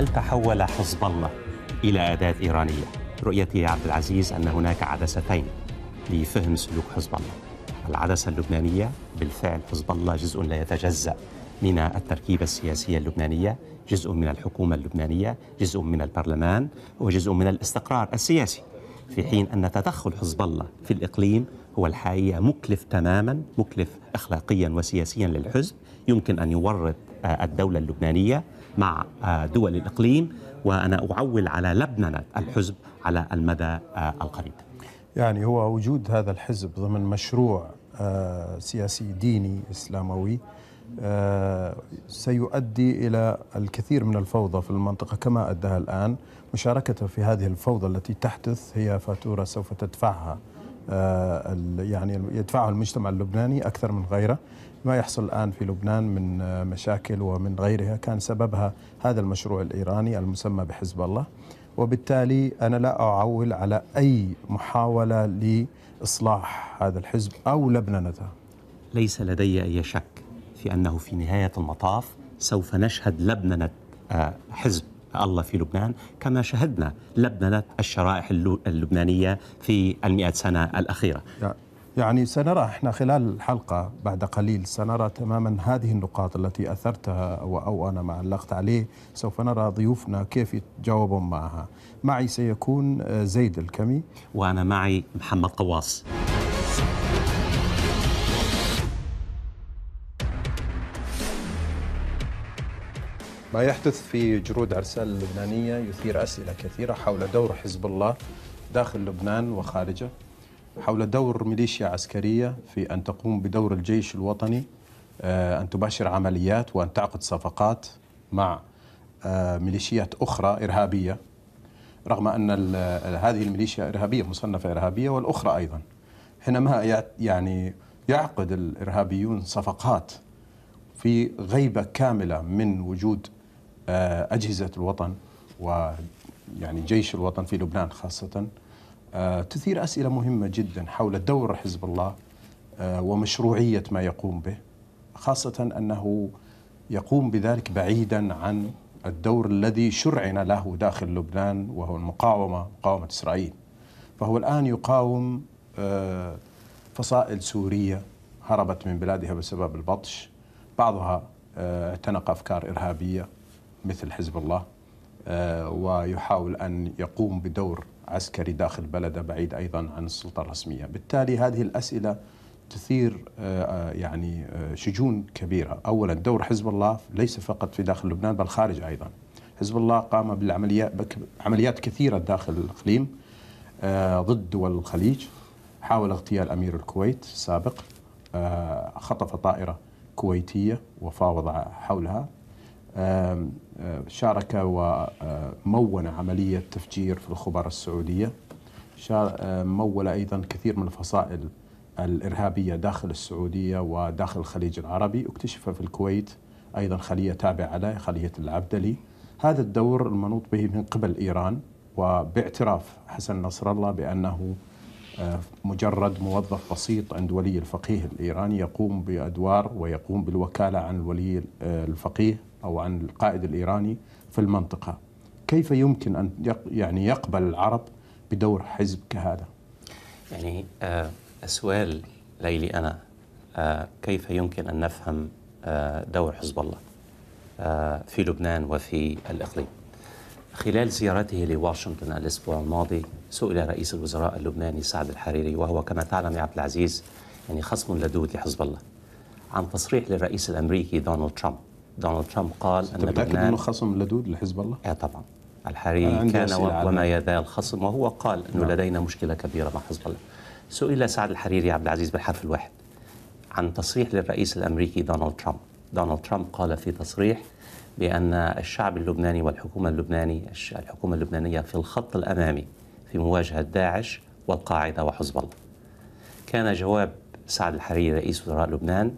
هل تحول حزب الله إلى أداة إيرانية؟ رؤيتي يا عبد العزيز أن هناك عدستين لفهم سلوك حزب الله العدسة اللبنانية بالفعل حزب الله جزء لا يتجزأ من التركيبة السياسية اللبنانية جزء من الحكومة اللبنانية جزء من البرلمان وجزء من الاستقرار السياسي في حين أن تدخل حزب الله في الإقليم هو الحقيقة مكلف تماما مكلف أخلاقيا وسياسيا للحزب يمكن أن يورط آه، الدولة اللبنانية مع آه، دول الإقليم وأنا أعول على لبننة الحزب على المدى آه، القريب يعني هو وجود هذا الحزب ضمن مشروع آه، سياسي ديني إسلاموي سيؤدي إلى الكثير من الفوضى في المنطقة كما أداها الآن مشاركته في هذه الفوضى التي تحدث هي فاتورة سوف تدفعها يعني يدفعها المجتمع اللبناني أكثر من غيره ما يحصل الآن في لبنان من آه، مشاكل ومن غيرها كان سببها هذا المشروع الإيراني المسمى بحزب الله وبالتالي أنا لا أعول على أي محاولة لإصلاح هذا الحزب أو لبنانته ليس لدي أي شك في أنه في نهاية المطاف سوف نشهد لبننة آه، حزب الله في لبنان كما شهدنا لبننة الشرائح اللبنانية في المئة سنة الأخيرة يعني يعني سنرى احنا خلال الحلقه بعد قليل سنرى تماما هذه النقاط التي اثرتها او, أو انا ما علقت عليه سوف نرى ضيوفنا كيف يتجاوبون معها. معي سيكون آه، زيد الكمي وانا معي محمد قواص. ما يحدث في جرود عرسال اللبنانيه يثير اسئله كثيره حول دور حزب الله داخل لبنان وخارجه حول دور ميليشيا عسكرية في أن تقوم بدور الجيش الوطني آه، أن تباشر عمليات وأن تعقد صفقات مع آه، ميليشيات أخرى إرهابية رغم أن آه، هذه الميليشيا إرهابية مصنفة إرهابية والأخرى أيضا حينما يعني يعقد الإرهابيون صفقات في غيبة كاملة من وجود أجهزة الوطن ويعني جيش الوطن في لبنان خاصة آه، تثير أسئلة مهمة جدا حول دور حزب الله آه، ومشروعية ما يقوم به خاصة أنه يقوم بذلك بعيدا عن الدور الذي شرعنا له داخل لبنان وهو المقاومة مقاومة إسرائيل فهو الآن يقاوم آه، فصائل سورية هربت من بلادها بسبب البطش بعضها اعتنق أفكار إرهابية مثل حزب الله ويحاول أن يقوم بدور عسكري داخل بلده بعيد أيضا عن السلطة الرسمية بالتالي هذه الأسئلة تثير آه، آه، يعني آه، شجون كبيرة أولا دور حزب الله ليس فقط في داخل لبنان بل خارج أيضا حزب الله قام بالعمليات عمليات كثيرة داخل الإقليم ضد دول الخليج حاول اغتيال أمير الكويت السابق خطف طائرة كويتية وفاوض حولها شارك ومون عملية تفجير في الخبر السعودية مول أيضا كثير من الفصائل الإرهابية داخل السعودية وداخل الخليج العربي اكتشف في الكويت أيضا خلية تابعة له خلية العبدلي هذا الدور المنوط به من قبل إيران وباعتراف حسن نصر الله بأنه آه، مجرد موظف بسيط عند ولي الفقيه الإيراني يقوم بأدوار ويقوم بالوكالة عن ولي آه، الفقيه أو عن القائد الإيراني في المنطقة كيف يمكن أن يعني يقبل العرب بدور حزب كهذا يعني آه، السؤال ليلي أنا آه، كيف يمكن أن نفهم آه، دور حزب الله في لبنان وفي الإقليم خلال زيارته لواشنطن الأسبوع الماضي سئل رئيس الوزراء اللبناني سعد الحريري وهو كما تعلم يا عبد العزيز يعني خصم لدود لحزب الله عن تصريح للرئيس الأمريكي دونالد ترامب دونالد ترامب قال أن لبنان أنه خصم لدود لحزب الله؟ اي طبعا الحريري كان وما يزال خصم وهو قال أنه نعم. لدينا مشكلة كبيرة مع حزب الله سئل سعد الحريري عبد العزيز بالحرف الواحد عن تصريح للرئيس الأمريكي دونالد ترامب دونالد ترامب قال في تصريح بأن الشعب اللبناني والحكومة اللبناني الحكومة اللبنانية في الخط الأمامي في مواجهة داعش والقاعدة وحزب الله كان جواب سعد الحريري رئيس وزراء لبنان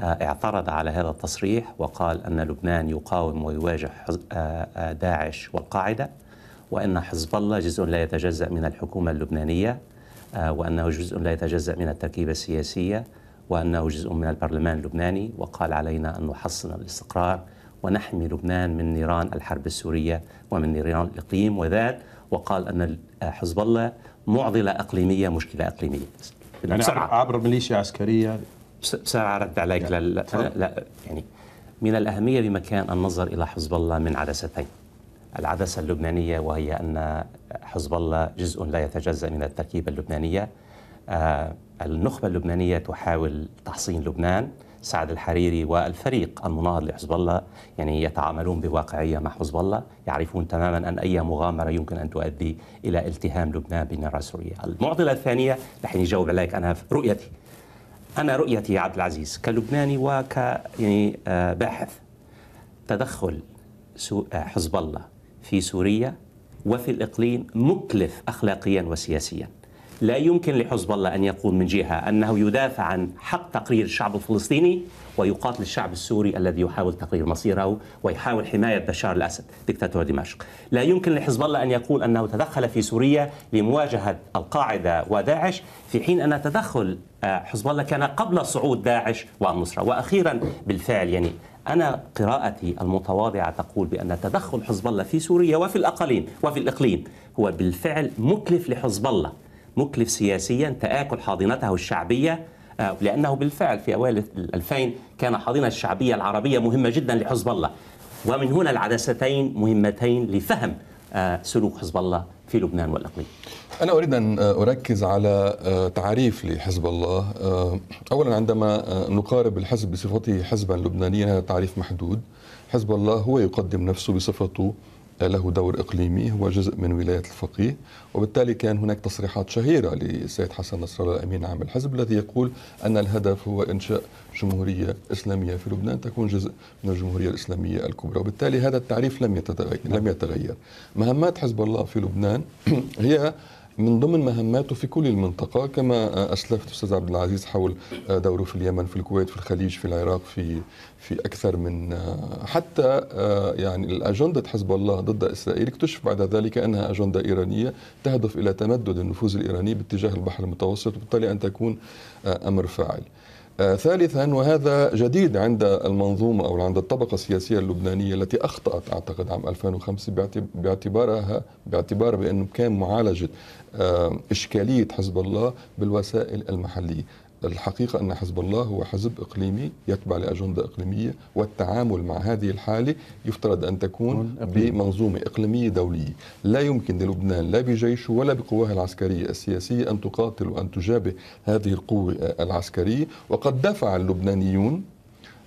اعترض على هذا التصريح وقال أن لبنان يقاوم ويواجه آه، آه، داعش والقاعدة وأن حزب الله جزء لا يتجزأ من الحكومة اللبنانية آه، وأنه جزء لا يتجزأ من التركيبة السياسية وأنه جزء من البرلمان اللبناني وقال علينا أن نحصن الاستقرار ونحمي لبنان من نيران الحرب السورية ومن نيران الإقليم وذات وقال أن حزب الله معضلة إقليمية مشكلة إقليمية يعني عبر ميليشيا عسكرية بسرعه رد عليك لا لا, لا, لا يعني من الاهميه بمكان النظر الى حزب الله من عدستين العدسه اللبنانيه وهي ان حزب الله جزء لا يتجزا من التركيبه اللبنانيه آه، النخبه اللبنانيه تحاول تحصين لبنان سعد الحريري والفريق المناهض لحزب الله يعني يتعاملون بواقعية مع حزب الله يعرفون تماما أن أي مغامرة يمكن أن تؤدي إلى التهام لبنان بنار سوريا المعضلة الثانية لحين يجاوب عليك أنا في رؤيتي أنا رؤيتي يا عبد العزيز كلبناني وك يعني آه، باحث تدخل آه، حزب الله في سوريا وفي الإقليم مكلف أخلاقيا وسياسيا لا يمكن لحزب الله أن يقول من جهة أنه يدافع عن حق تقرير الشعب الفلسطيني ويقاتل الشعب السوري الذي يحاول تقرير مصيره ويحاول حماية بشار الأسد دكتاتور دمشق لا يمكن لحزب الله أن يقول أنه تدخل في سوريا لمواجهة القاعدة وداعش في حين أن تدخل آه، حزب الله كان قبل صعود داعش والنصرة وأخيرا بالفعل يعني أنا قراءتي المتواضعة تقول بأن تدخل حزب الله في سوريا وفي الأقاليم وفي الإقليم هو بالفعل مكلف لحزب الله مكلف سياسيا تآكل حاضنته الشعبية آه، لأنه بالفعل في أوائل 2000 كان حاضنة الشعبية العربية مهمة جدا لحزب الله ومن هنا العدستين مهمتين لفهم آه، سلوك حزب الله في لبنان والإقليم أنا أريد أن آه، أركز على تعريف لحزب الله أولا عندما نقارب الحزب بصفته حزبا لبنانيا هذا تعريف محدود حزب الله هو يقدم نفسه بصفته له دور إقليمي هو جزء من ولاية الفقيه وبالتالي كان هناك تصريحات شهيرة للسيد حسن نصر الله الأمين عام الحزب الذي يقول أن الهدف هو إنشاء جمهورية إسلامية في لبنان تكون جزء من الجمهورية الإسلامية الكبرى وبالتالي هذا التعريف لم يتغير, لم يتغير. مهمات حزب الله في لبنان هي من ضمن مهماته في كل المنطقة كما أسلفت أستاذ عبد العزيز حول دوره في اليمن في الكويت في الخليج في العراق في في أكثر من حتى يعني الأجندة حزب الله ضد إسرائيل اكتشف بعد ذلك أنها أجندة إيرانية تهدف إلى تمدد النفوذ الإيراني باتجاه البحر المتوسط وبالتالي أن تكون أمر فاعل. آه، ثالثا وهذا جديد عند المنظومة أو عند الطبقة السياسية اللبنانية التي أخطأت أعتقد عام 2005 باعتبارها باعتبار بأنه كان معالجة آه، إشكالية حزب الله بالوسائل المحلية الحقيقة أن حزب الله هو حزب إقليمي يتبع لأجندة إقليمية والتعامل مع هذه الحالة يفترض أن تكون بمنظومة إقليمية دولية لا يمكن للبنان لا بجيشه ولا بقواه العسكرية السياسية أن تقاتل وأن تجابه هذه القوة العسكرية وقد دفع اللبنانيون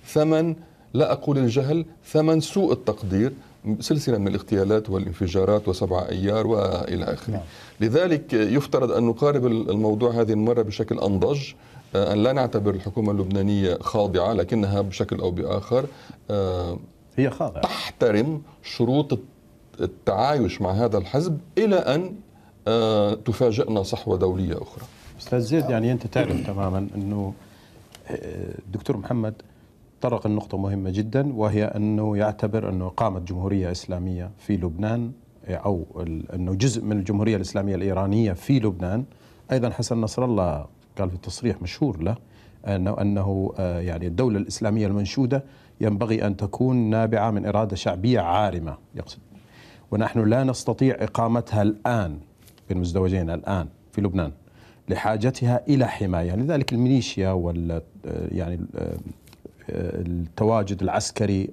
ثمن لا أقول الجهل ثمن سوء التقدير سلسلة من الاغتيالات والانفجارات وسبعة أيار وإلى آخره نعم. لذلك يفترض أن نقارب الموضوع هذه المرة بشكل أنضج أن آه، لا نعتبر الحكومة اللبنانية خاضعة لكنها بشكل أو بآخر آه، هي خاضعة تحترم شروط التعايش مع هذا الحزب إلى أن آه، تفاجئنا صحوة دولية أخرى أستاذ زيد يعني أنت تعرف تماما أنه الدكتور محمد طرق النقطة مهمة جدا وهي أنه يعتبر أنه قامت جمهورية إسلامية في لبنان أو أنه جزء من الجمهورية الإسلامية الإيرانية في لبنان أيضا حسن نصر الله قال في تصريح مشهور له أنه, أنه آه، يعني الدولة الإسلامية المنشودة ينبغي أن تكون نابعة من إرادة شعبية عارمة يقصد ونحن لا نستطيع إقامتها الآن بالمزدوجين الآن في لبنان لحاجتها إلى حماية لذلك الميليشيا وال آه، يعني آه، التواجد العسكري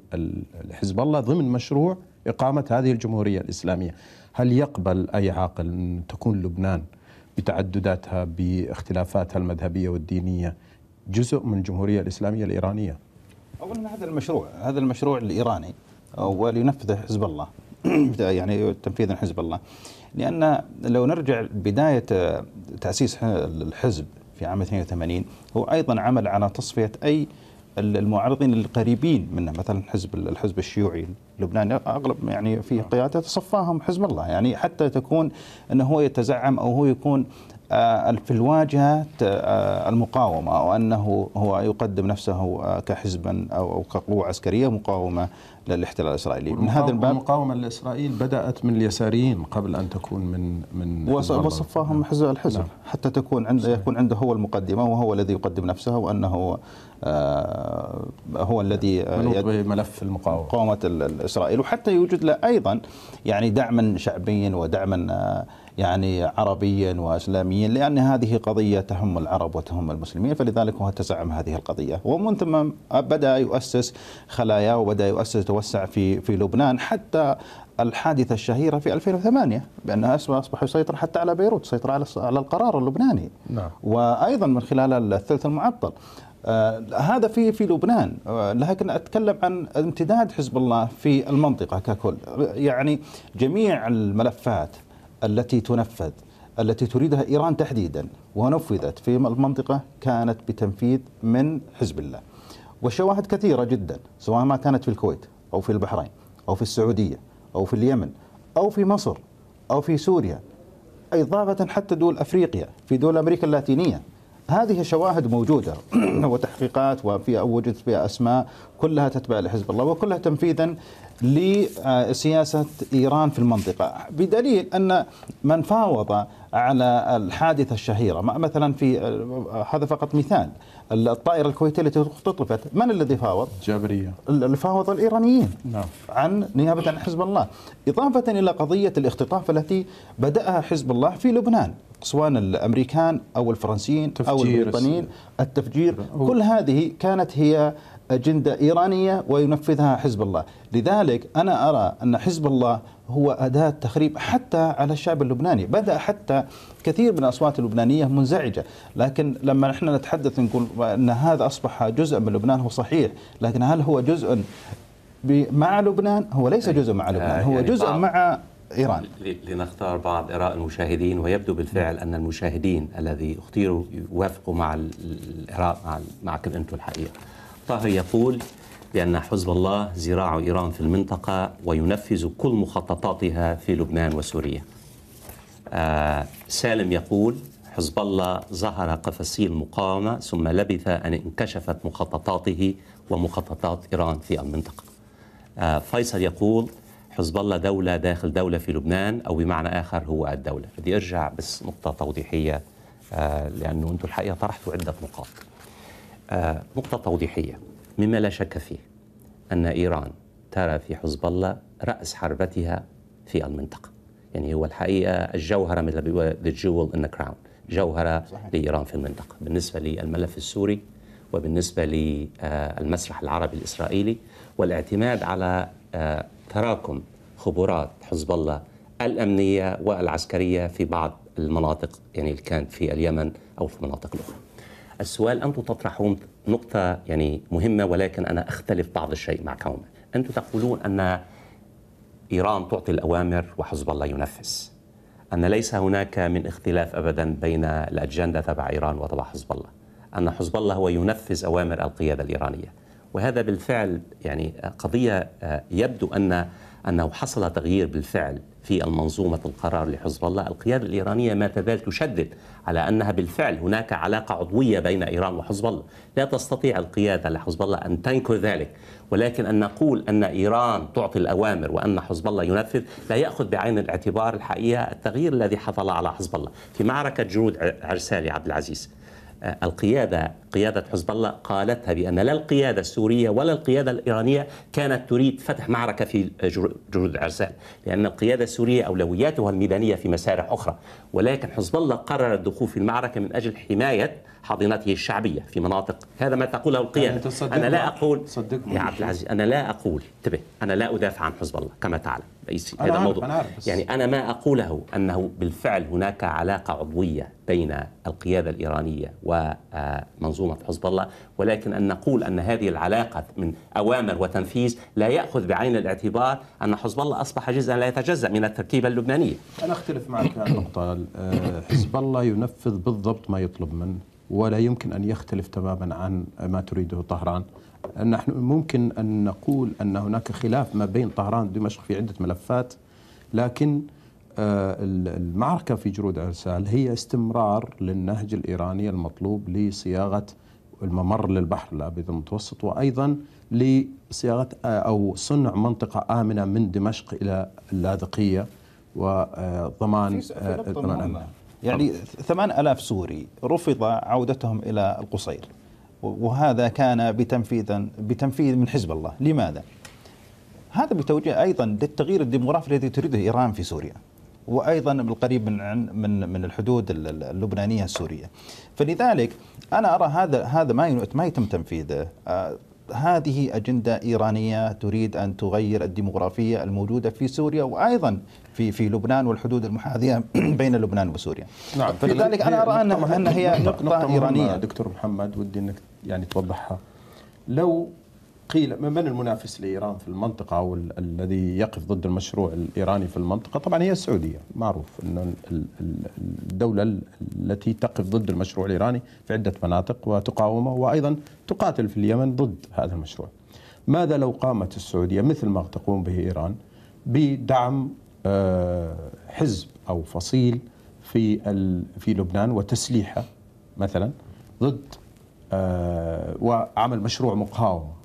الحزب الله ضمن مشروع إقامة هذه الجمهورية الإسلامية هل يقبل أي عاقل أن تكون لبنان بتعدداتها باختلافاتها المذهبيه والدينيه جزء من الجمهوريه الاسلاميه الايرانيه. اولا هذا المشروع هذا المشروع الايراني ولينفذه حزب الله يعني تنفيذا حزب الله لان لو نرجع بدايه تاسيس الحزب في عام 82 هو ايضا عمل على تصفيه اي المعارضين القريبين منه مثلا حزب الحزب الشيوعي اللبناني اغلب يعني في نعم. قيادته تصفاهم حزب الله يعني حتى تكون انه هو يتزعم او هو يكون آه، في الواجهة آه، المقاومة أو أنه هو يقدم نفسه آه، كحزبا أو كقوة عسكرية مقاومة للاحتلال الإسرائيلي من هذا الباب المقاومة لإسرائيل بدأت من اليساريين قبل أن تكون من من وصفاهم حزب نعم. الحزب نعم. حتى تكون عنده يكون عنده هو المقدمة وهو الذي يقدم نفسه وأنه هو الذي ملف المقاومة مقاومة الإسرائيل وحتى يوجد له أيضا يعني دعما شعبيا ودعما يعني عربيا واسلاميا لان هذه قضيه تهم العرب وتهم المسلمين فلذلك هو تزعم هذه القضيه ومن ثم بدا يؤسس خلايا وبدا يؤسس يتوسع في في لبنان حتى الحادثة الشهيرة في 2008 بأن أصبح يسيطر حتى على بيروت سيطر على على القرار اللبناني نعم. وأيضا من خلال الثلث المعطل آه هذا في في لبنان آه لكن اتكلم عن امتداد حزب الله في المنطقه ككل يعني جميع الملفات التي تنفذ التي تريدها إيران تحديدا ونفذت في المنطقة كانت بتنفيذ من حزب الله والشواهد كثيرة جدا سواء ما كانت في الكويت أو في البحرين أو في السعودية أو في اليمن أو في مصر أو في سوريا إضافة حتى دول أفريقيا في دول أمريكا اللاتينية هذه شواهد موجودة وتحقيقات وفي وجدت فيها أسماء كلها تتبع لحزب الله وكلها تنفيذا لسياسة إيران في المنطقة بدليل أن من فاوض على الحادثة الشهيرة مثلا في هذا فقط مثال الطائرة الكويتية التي اختطفت من الذي فاوض؟ جابرية اللي فاوض الإيرانيين نعم. عن نيابة عن حزب الله إضافة إلى قضية الاختطاف التي بدأها حزب الله في لبنان سواء الامريكان او الفرنسيين او البريطانيين التفجير كل هذه كانت هي أجندة إيرانية وينفذها حزب الله لذلك أنا أرى أن حزب الله هو أداة تخريب حتى على الشعب اللبناني بدأ حتى كثير من الأصوات اللبنانية منزعجة لكن لما نحن نتحدث نقول أن هذا أصبح جزء من لبنان هو صحيح لكن هل هو جزء مع لبنان هو ليس يعني جزء مع آه، لبنان هو يعني جزء مع إيران لنختار بعض آراء المشاهدين ويبدو بالفعل أن المشاهدين الذي اختيروا يوافقوا مع الآراء معكم أنتم الحقيقة طه يقول بأن حزب الله زراع إيران في المنطقة وينفذ كل مخططاتها في لبنان وسوريا آه سالم يقول حزب الله ظهر قفصي المقاومة ثم لبث أن انكشفت مخططاته ومخططات إيران في المنطقة آه فيصل يقول حزب الله دولة داخل دولة في لبنان أو بمعنى آخر هو الدولة بدي أرجع بس نقطة توضيحية آه لأنه أنتم الحقيقة طرحتوا عدة نقاط آه، نقطة توضيحية مما لا شك فيه أن إيران ترى في حزب الله رأس حربتها في المنطقة يعني هو الحقيقة الجوهرة مثل ما بيقولوا the jewel in the crown جوهرة صحيح. لإيران في المنطقة بالنسبة للملف السوري وبالنسبة للمسرح العربي الإسرائيلي والاعتماد على آه، تراكم خبرات حزب الله الأمنية والعسكرية في بعض المناطق يعني اللي كانت في اليمن أو في مناطق الأخرى السؤال أنتم تطرحون نقطة يعني مهمة ولكن أنا أختلف بعض الشيء معكم أنتم تقولون أن إيران تعطي الأوامر وحزب الله ينفذ أن ليس هناك من اختلاف أبدا بين الأجندة تبع إيران وتبع حزب الله أن حزب الله هو ينفذ أوامر القيادة الإيرانية وهذا بالفعل يعني قضية آه، يبدو أن أنه حصل تغيير بالفعل في المنظومة القرار لحزب الله القيادة الإيرانية ما تزال تشدد على أنها بالفعل هناك علاقة عضوية بين إيران وحزب الله لا تستطيع القيادة لحزب الله أن تنكر ذلك ولكن أن نقول أن إيران تعطي الأوامر وأن حزب الله ينفذ لا يأخذ بعين الاعتبار الحقيقة التغيير الذي حصل على حزب الله في معركة جنود عرسالي عبد العزيز آه، القيادة قيادة حزب الله قالتها بأن لا القيادة السورية ولا القيادة الإيرانية كانت تريد فتح معركة في جرود العرسال لأن القيادة السورية أولوياتها الميدانية في مسارح أخرى ولكن حزب الله قرر الدخول في المعركة من أجل حماية حاضنته الشعبية في مناطق هذا ما تقوله القيادة يعني أنا لا أقول يا عبد العزيز أنا لا أقول انتبه أنا لا أدافع عن حزب الله كما تعلم رئيسي هذا الموضوع موضوع أنا عارف يعني أنا ما أقوله أنه بالفعل هناك علاقة عضوية بين القيادة الإيرانية ومنظومة آه، منظومة حزب الله ولكن أن نقول أن هذه العلاقة من أوامر وتنفيذ لا يأخذ بعين الاعتبار أن حزب الله أصبح جزءا لا يتجزأ من التركيبة اللبنانية أنا أختلف معك نقطة آه، حزب الله ينفذ بالضبط ما يطلب منه ولا يمكن أن يختلف تماما عن ما تريده طهران نحن ممكن أن نقول أن هناك خلاف ما بين طهران ودمشق في عدة ملفات لكن آه، المعركة في جرود أرسال هي استمرار للنهج الإيراني المطلوب لصياغة الممر للبحر الأبيض المتوسط وأيضا لصياغة آه، أو صنع منطقة آمنة من دمشق إلى اللاذقية وضمان آه، ضمان يعني 8000 سوري رفض عودتهم إلى القصير وهذا كان بتنفيذا بتنفيذ من حزب الله لماذا؟ هذا بتوجيه أيضا للتغيير الديمغرافي الذي تريده إيران في سوريا وايضا بالقريب من من من الحدود اللبنانيه السوريه. فلذلك انا ارى هذا هذا ما ما يتم تنفيذه آه، هذه أجندة إيرانية تريد أن تغير الديمغرافية الموجودة في سوريا وأيضا في في لبنان والحدود المحاذية بين لبنان وسوريا. نعم فلذلك أنا أرى أن أن هي نقطة, نقطة إيرانية. دكتور محمد ودي أنك يعني توضحها. لو قيل من المنافس لايران في المنطقه او الذي يقف ضد المشروع الايراني في المنطقه طبعا هي السعوديه معروف ان الدوله التي تقف ضد المشروع الايراني في عده مناطق وتقاومه وايضا تقاتل في اليمن ضد هذا المشروع ماذا لو قامت السعوديه مثل ما تقوم به ايران بدعم آه، حزب او فصيل في في لبنان وتسليحه مثلا ضد آه، وعمل مشروع مقاومه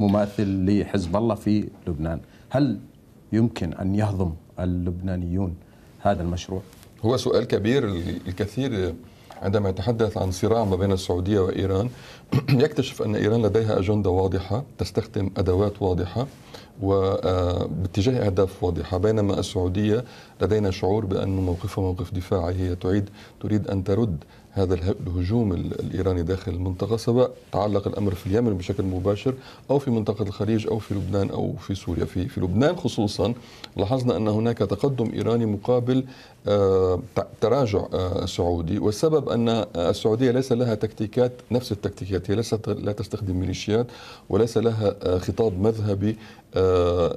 مماثل لحزب الله في لبنان هل يمكن أن يهضم اللبنانيون هذا المشروع؟ هو سؤال كبير الكثير عندما يتحدث عن صراع ما بين السعودية وإيران يكتشف أن إيران لديها أجندة واضحة تستخدم أدوات واضحة وباتجاه آه، أهداف واضحة بينما السعودية لدينا شعور بأن موقفها موقف دفاعي هي تعيد تريد أن ترد هذا الهجوم الإيراني داخل المنطقة سواء تعلق الأمر في اليمن بشكل مباشر أو في منطقة الخليج أو في لبنان أو في سوريا في, في لبنان خصوصا لاحظنا أن هناك تقدم إيراني مقابل آه، تراجع آه، سعودي والسبب أن آه، السعودية ليس لها تكتيكات نفس التكتيكات هي ليست لا تستخدم ميليشيات وليس لها خطاب مذهبي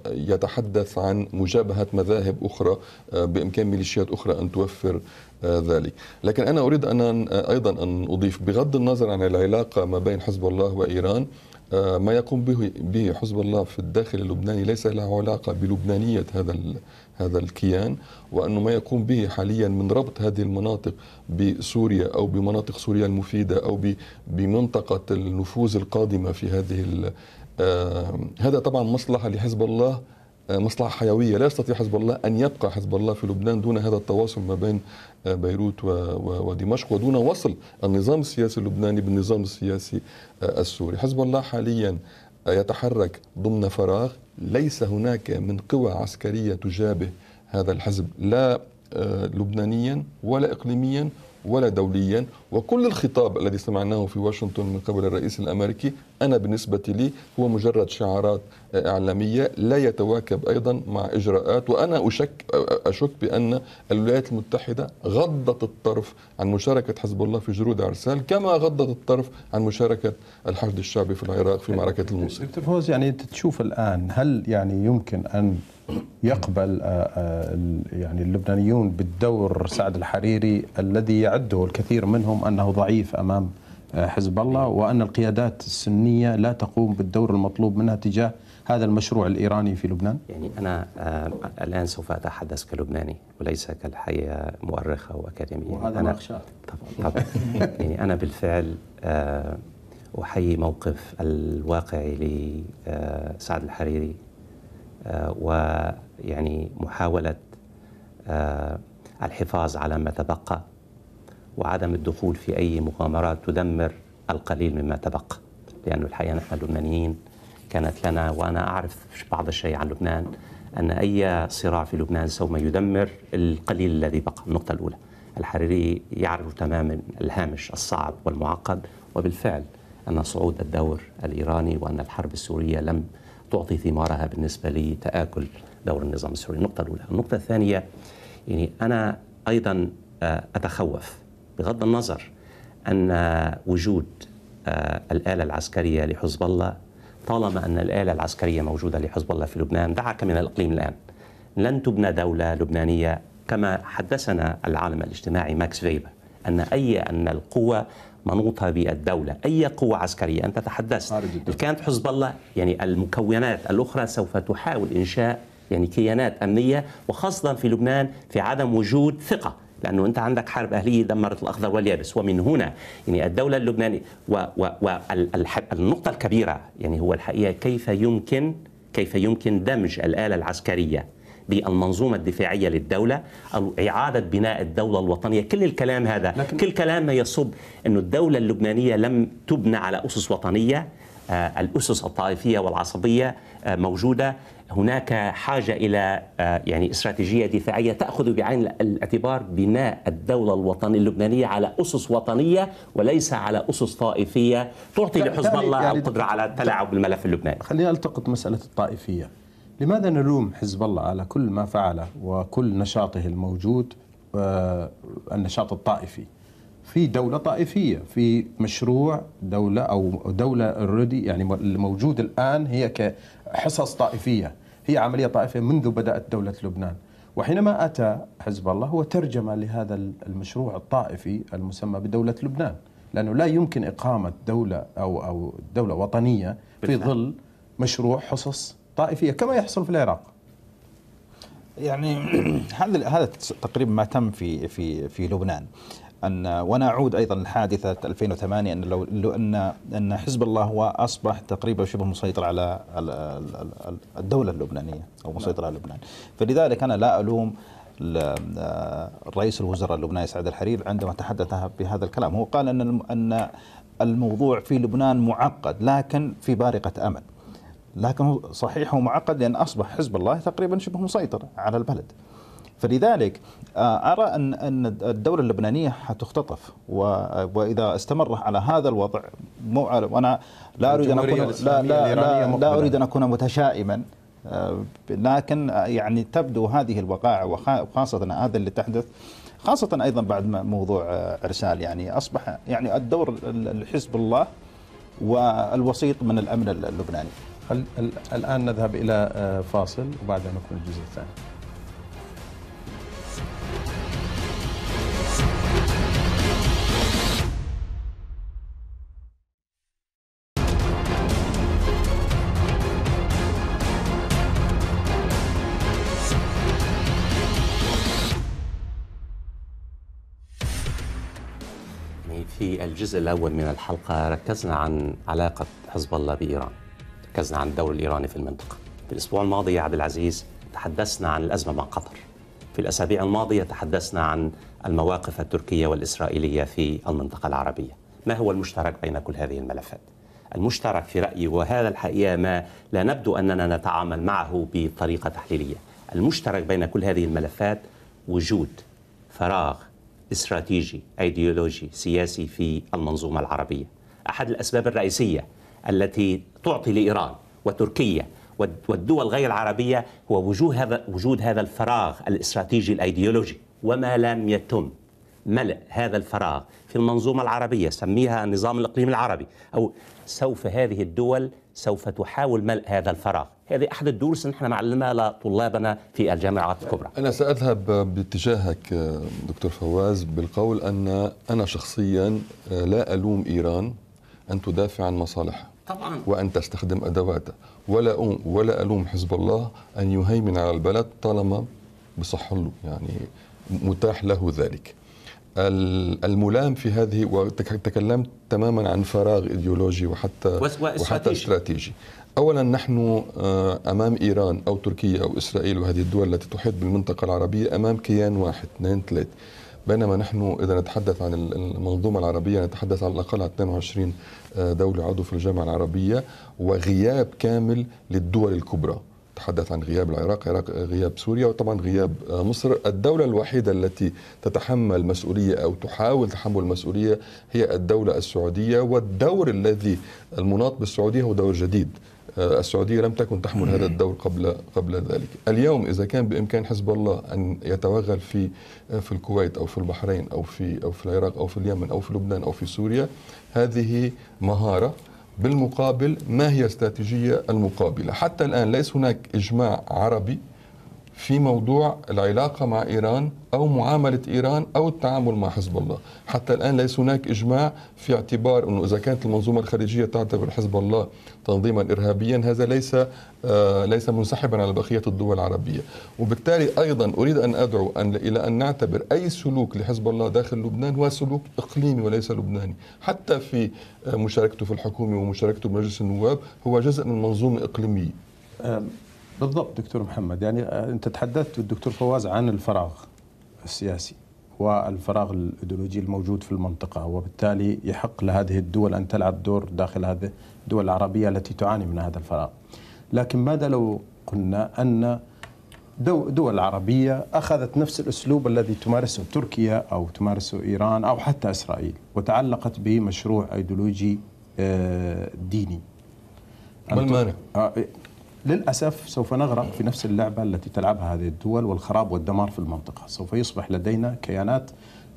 يتحدث عن مجابهة مذاهب أخرى بإمكان ميليشيات أخرى أن توفر ذلك لكن أنا أريد أن أيضا أن أضيف بغض النظر عن العلاقة ما بين حزب الله وإيران آه، ما يقوم به به حزب الله في الداخل اللبناني ليس له علاقه بلبنانيه هذا هذا الكيان وانه ما يقوم به حاليا من ربط هذه المناطق بسوريا او بمناطق سوريا المفيده او بمنطقه النفوذ القادمه في هذه آه، هذا طبعا مصلحه لحزب الله مصلحة حيوية لا يستطيع حزب الله أن يبقى حزب الله في لبنان دون هذا التواصل ما بين آه، بيروت ودمشق ودون وصل النظام السياسي اللبناني بالنظام السياسي آه، السوري حزب الله حاليا يتحرك ضمن فراغ ليس هناك من قوى عسكرية تجابه هذا الحزب لا آه، لبنانيا ولا إقليميا ولا دوليا وكل الخطاب الذي سمعناه في واشنطن من قبل الرئيس الامريكي انا بالنسبه لي هو مجرد شعارات اعلاميه لا يتواكب ايضا مع اجراءات وانا اشك اشك بان الولايات المتحده غضت الطرف عن مشاركه حزب الله في جرود عرسال كما غضت الطرف عن مشاركه الحشد الشعبي في العراق في معركه الموصل. دكتور فوز يعني انت تشوف الان هل يعني يمكن ان يقبل آه، آه، يعني اللبنانيون بالدور سعد الحريري الذي يعده الكثير منهم انه ضعيف امام آه، حزب الله وان القيادات السنيه لا تقوم بالدور المطلوب منها تجاه هذا المشروع الايراني في لبنان؟ يعني انا الان سوف اتحدث كلبناني وليس كالحياة مؤرخ او اكاديمي وهذا أنا ما طبعا طبعا يعني انا بالفعل احيي موقف الواقعي لسعد الحريري آه، ويعني محاولة آه، الحفاظ على ما تبقى وعدم الدخول في أي مغامرات تدمر القليل مما تبقى لأن الحقيقة نحن اللبنانيين كانت لنا وأنا أعرف بعض الشيء عن لبنان أن أي صراع في لبنان سوف يدمر القليل الذي بقى النقطة الأولى الحريري يعرف تماما الهامش الصعب والمعقد وبالفعل أن صعود الدور الإيراني وأن الحرب السورية لم تعطي ثمارها بالنسبة لتآكل دور النظام السوري النقطة الأولى النقطة الثانية يعني أنا أيضا آه، أتخوف بغض النظر أن وجود آه، الآلة العسكرية لحزب الله طالما أن الآلة العسكرية موجودة لحزب الله في لبنان دعك من الإقليم الآن لن تبنى دولة لبنانية كما حدثنا العالم الاجتماعي ماكس فيبر أن أي أن القوة منوطه بالدوله، اي قوه عسكريه انت تحدثت كانت حزب الله يعني المكونات الاخرى سوف تحاول انشاء يعني كيانات امنيه وخاصه في لبنان في عدم وجود ثقه لانه انت عندك حرب اهليه دمرت الاخضر واليابس ومن هنا يعني الدوله اللبنانيه والنقطه الكبيره يعني هو الحقيقه كيف يمكن كيف يمكن دمج الاله العسكريه بالمنظومة الدفاعية للدولة أو إعادة بناء الدولة الوطنية كل الكلام هذا لكن كل كلام ما يصب أن الدولة اللبنانية لم تبنى على أسس وطنية آه، الأسس الطائفية والعصبية آه، موجودة هناك حاجة إلى آه، يعني استراتيجية دفاعية تأخذ بعين الاعتبار بناء الدولة الوطنية اللبنانية على أسس وطنية وليس على أسس طائفية تعطي لحزب الله يعني القدرة على التلاعب بالملف اللبناني خلينا نلتقط مسألة الطائفية لماذا نلوم حزب الله على كل ما فعله وكل نشاطه الموجود آه، النشاط الطائفي في دولة طائفية في مشروع دولة أو دولة اوريدي يعني الموجود الآن هي كحصص طائفية هي عملية طائفية منذ بدأت دولة لبنان وحينما أتى حزب الله هو ترجمة لهذا المشروع الطائفي المسمى بدولة لبنان لأنه لا يمكن إقامة دولة أو أو دولة وطنية في ظل مشروع حصص طائفيه كما يحصل في العراق يعني هذا هذا تقريبا ما تم في في في لبنان ان ونعود ايضا لحادثه 2008 ان لو ان ان حزب الله هو اصبح تقريبا شبه مسيطر على الدوله اللبنانيه او مسيطر على لبنان فلذلك انا لا الوم آه، رئيس الوزراء اللبناني سعد الحرير عندما تحدث بهذا الكلام هو قال ان ان الموضوع في لبنان معقد لكن في بارقه امل لكنه صحيح ومعقد لأن أصبح حزب الله تقريبا شبه مسيطر على البلد فلذلك آه، ارى ان ان الدوله اللبنانيه حتختطف واذا استمر على هذا الوضع مو وانا لا اريد ان اكون لا, لا, لا, لا اريد ان اكون متشائما آه، لكن آه، يعني تبدو هذه الوقائع وخاصه هذا اللي تحدث خاصة أيضا بعد موضوع إرسال يعني أصبح يعني الدور الحزب الله والوسيط من الأمن اللبناني خل... الآن نذهب إلى آه، فاصل وبعدها نكمل الجزء الثاني في الجزء الأول من الحلقة ركزنا عن علاقة حزب الله بإيران تركزنا عن الدور الإيراني في المنطقة في الأسبوع الماضي يا عبد العزيز تحدثنا عن الأزمة مع قطر في الأسابيع الماضية تحدثنا عن المواقف التركية والإسرائيلية في المنطقة العربية ما هو المشترك بين كل هذه الملفات؟ المشترك في رأيي وهذا الحقيقة ما لا نبدو أننا نتعامل معه بطريقة تحليلية المشترك بين كل هذه الملفات وجود فراغ استراتيجي أيديولوجي سياسي في المنظومة العربية أحد الأسباب الرئيسية التي تعطي لإيران وتركيا والدول غير العربية هو وجود هذا, وجود هذا الفراغ الاستراتيجي الأيديولوجي وما لم يتم ملء هذا الفراغ في المنظومة العربية سميها النظام الإقليمي العربي أو سوف هذه الدول سوف تحاول ملء هذا الفراغ هذه أحد الدروس نحن نعلمها لطلابنا في الجامعات الكبرى أنا سأذهب باتجاهك دكتور فواز بالقول أن أنا شخصيا آه، لا ألوم إيران أن تدافع عن مصالحها طبعا وأن تستخدم أدواتها ولا ولا ألوم حزب الله أن يهيمن على البلد طالما بصح له يعني متاح له ذلك الملام في هذه وتكلمت تماما عن فراغ إيديولوجي وحتى وحتى استراتيجي اولا نحن آه، امام ايران او تركيا او اسرائيل وهذه الدول التي تحيط بالمنطقه العربيه امام كيان واحد اثنين ثلاثه بينما نحن إذا نتحدث عن المنظومة العربية نتحدث على الأقل عن 22 آه، دولة عضو في الجامعة العربية وغياب كامل للدول الكبرى تحدث عن غياب العراق عراق آه، غياب سوريا وطبعا غياب آه، مصر الدولة الوحيدة التي تتحمل مسؤولية أو تحاول تحمل المسؤولية هي الدولة السعودية والدور الذي المناط بالسعودية هو دور جديد آه، السعوديه لم تكن تحمل هذا الدور قبل قبل ذلك. اليوم اذا كان بامكان حزب الله ان يتوغل في آه، في الكويت او في البحرين او في او في العراق او في اليمن او في لبنان او في سوريا هذه مهاره بالمقابل ما هي استراتيجيه المقابله؟ حتى الان ليس هناك اجماع عربي في موضوع العلاقه مع ايران او معامله ايران او التعامل مع حزب الله، حتى الان ليس هناك اجماع في اعتبار انه اذا كانت المنظومه الخارجيه تعتبر حزب الله تنظيما ارهابيا هذا ليس آه ليس منسحبا على بقيه الدول العربيه، وبالتالي ايضا اريد ان ادعو أن الى ان نعتبر اي سلوك لحزب الله داخل لبنان هو سلوك اقليمي وليس لبناني، حتى في آه، مشاركته في الحكومه ومشاركته بمجلس النواب هو جزء من منظومه اقليميه. بالضبط دكتور محمد يعني آه، انت تحدثت الدكتور فواز عن الفراغ السياسي والفراغ الايديولوجي الموجود في المنطقه وبالتالي يحق لهذه الدول ان تلعب دور داخل هذه الدول العربيه التي تعاني من هذا الفراغ. لكن ماذا لو قلنا ان دول عربيه اخذت نفس الاسلوب الذي تمارسه تركيا او تمارسه ايران او حتى اسرائيل وتعلقت بمشروع ايديولوجي آه، ديني ما المانع؟ آه، للأسف سوف نغرق في نفس اللعبة التي تلعبها هذه الدول والخراب والدمار في المنطقة سوف يصبح لدينا كيانات